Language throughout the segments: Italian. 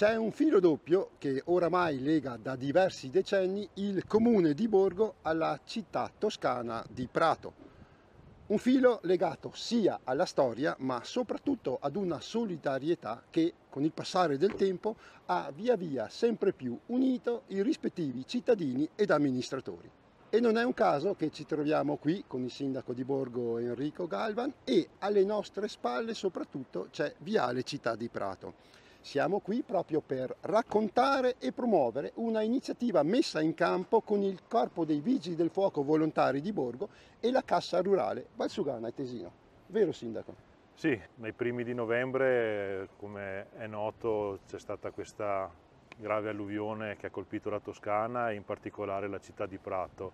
C'è un filo doppio che oramai lega da diversi decenni il comune di Borgo alla città toscana di Prato. Un filo legato sia alla storia ma soprattutto ad una solidarietà che con il passare del tempo ha via via sempre più unito i rispettivi cittadini ed amministratori. E non è un caso che ci troviamo qui con il sindaco di Borgo Enrico Galvan e alle nostre spalle soprattutto c'è Viale Città di Prato. Siamo qui proprio per raccontare e promuovere una iniziativa messa in campo con il Corpo dei Vigili del Fuoco Volontari di Borgo e la Cassa Rurale Valsugana e Tesino. Vero Sindaco? Sì, nei primi di novembre, come è noto, c'è stata questa grave alluvione che ha colpito la Toscana e in particolare la città di Prato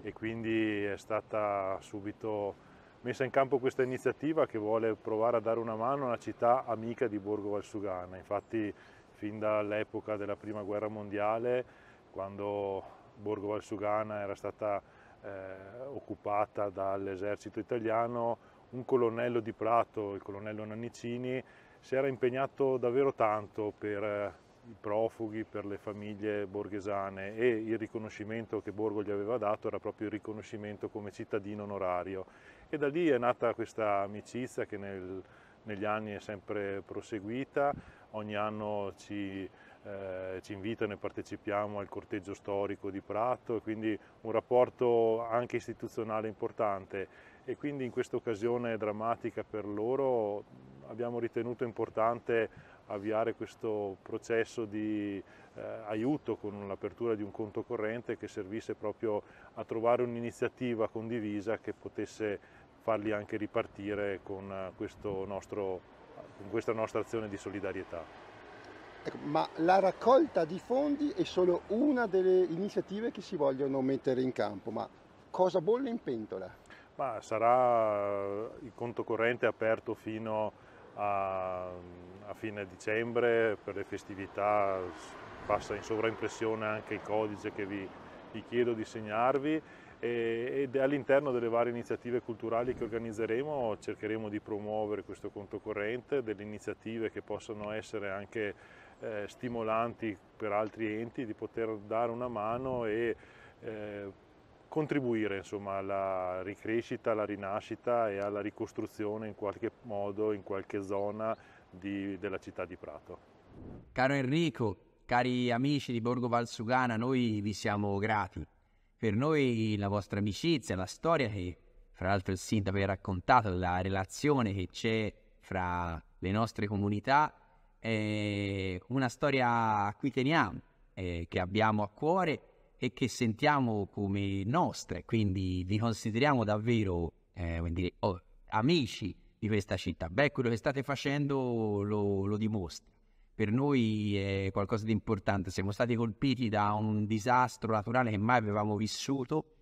e quindi è stata subito messa in campo questa iniziativa che vuole provare a dare una mano a una città amica di Borgo Valsugana. Infatti fin dall'epoca della Prima Guerra Mondiale, quando Borgo Valsugana era stata eh, occupata dall'esercito italiano, un colonnello di Prato, il colonnello Nannicini, si era impegnato davvero tanto per eh, i profughi, per le famiglie borghesane e il riconoscimento che Borgo gli aveva dato era proprio il riconoscimento come cittadino onorario e da lì è nata questa amicizia che nel, negli anni è sempre proseguita, ogni anno ci, eh, ci invitano e partecipiamo al corteggio storico di Prato e quindi un rapporto anche istituzionale importante e quindi in questa occasione drammatica per loro abbiamo ritenuto importante avviare questo processo di eh, aiuto con l'apertura di un conto corrente che servisse proprio a trovare un'iniziativa condivisa che potesse farli anche ripartire con, eh, nostro, con questa nostra azione di solidarietà. Ecco, ma la raccolta di fondi è solo una delle iniziative che si vogliono mettere in campo, ma cosa bolle in pentola? Ma sarà eh, il conto corrente aperto fino a a fine dicembre per le festività passa in sovraimpressione anche il codice che vi, vi chiedo di segnarvi e, e all'interno delle varie iniziative culturali che organizzeremo cercheremo di promuovere questo conto corrente, delle iniziative che possono essere anche eh, stimolanti per altri enti di poter dare una mano e eh, contribuire insomma, alla ricrescita, alla rinascita e alla ricostruzione in qualche modo, in qualche zona di, della città di Prato. Caro Enrico, cari amici di Borgo Valsugana, noi vi siamo grati. Per noi la vostra amicizia, la storia che fra l'altro il sindaco vi ha raccontato, la relazione che c'è fra le nostre comunità, è una storia a cui teniamo, eh, che abbiamo a cuore e che sentiamo come nostra, quindi vi consideriamo davvero eh, dire, oh, amici di questa città. Beh, quello che state facendo lo, lo dimostra. Per noi è qualcosa di importante, siamo stati colpiti da un disastro naturale che mai avevamo vissuto,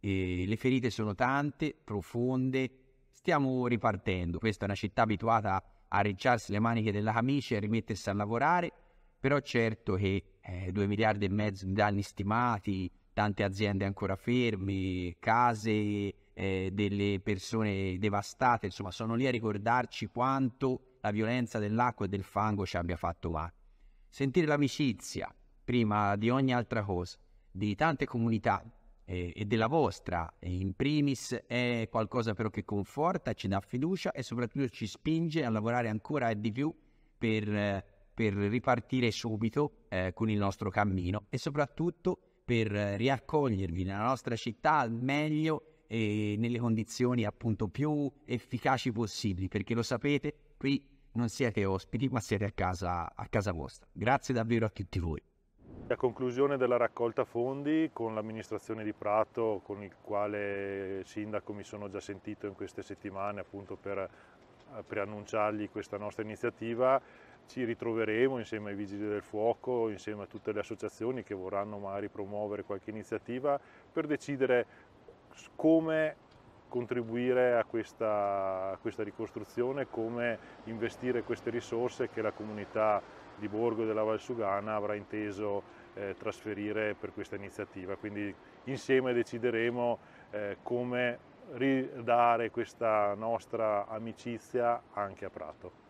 e le ferite sono tante, profonde, stiamo ripartendo, questa è una città abituata a arricciarsi le maniche della camicia e rimettersi a lavorare, però certo che eh, 2 miliardi e mezzo di danni stimati, tante aziende ancora ferme, case, eh, delle persone devastate, insomma sono lì a ricordarci quanto la violenza dell'acqua e del fango ci abbia fatto male. Sentire l'amicizia, prima di ogni altra cosa, di tante comunità eh, e della vostra eh, in primis è qualcosa però che conforta, ci dà fiducia e soprattutto ci spinge a lavorare ancora di più per, eh, per ripartire subito eh, con il nostro cammino e soprattutto per riaccogliervi nella nostra città al meglio eh, nelle condizioni appunto più efficaci possibili, perché lo sapete, qui non siete ospiti, ma siete a casa, a casa vostra. Grazie davvero a tutti voi. A conclusione della raccolta fondi con l'amministrazione di Prato, con il quale sindaco mi sono già sentito in queste settimane appunto per eh, preannunciargli questa nostra iniziativa, ci ritroveremo insieme ai Vigili del Fuoco, insieme a tutte le associazioni che vorranno magari promuovere qualche iniziativa per decidere come contribuire a questa, a questa ricostruzione, come investire queste risorse che la comunità di Borgo e della Valsugana avrà inteso eh, trasferire per questa iniziativa. Quindi insieme decideremo eh, come ridare questa nostra amicizia anche a Prato.